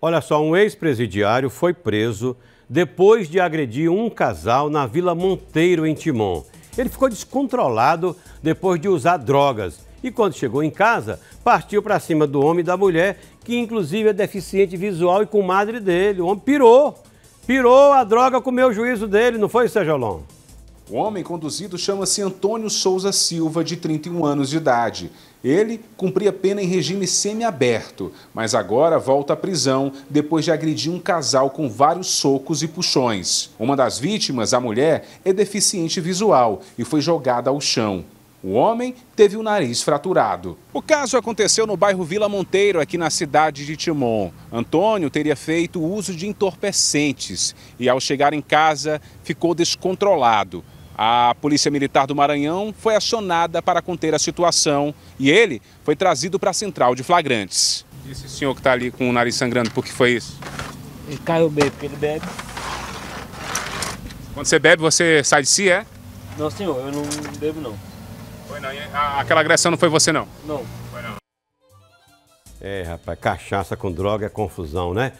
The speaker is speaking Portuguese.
Olha só, um ex-presidiário foi preso depois de agredir um casal na Vila Monteiro, em Timon. Ele ficou descontrolado depois de usar drogas e, quando chegou em casa, partiu para cima do homem e da mulher, que inclusive é deficiente visual e com madre dele. O homem pirou, pirou a droga com o meu juízo dele, não foi, Sérgio Alonso? O homem conduzido chama-se Antônio Souza Silva, de 31 anos de idade. Ele cumpria pena em regime semiaberto, mas agora volta à prisão depois de agredir um casal com vários socos e puxões. Uma das vítimas, a mulher, é deficiente visual e foi jogada ao chão. O homem teve o nariz fraturado. O caso aconteceu no bairro Vila Monteiro, aqui na cidade de Timon. Antônio teria feito uso de entorpecentes e, ao chegar em casa, ficou descontrolado. A Polícia Militar do Maranhão foi acionada para conter a situação e ele foi trazido para a central de flagrantes. Esse senhor que está ali com o nariz sangrando, por que foi isso? Ele caiu bem, porque ele bebe. Quando você bebe, você sai de si, é? Não, senhor, eu não bebo não. Foi não, a, aquela agressão não foi você não? Não. Foi não. É, rapaz, cachaça com droga é confusão, né?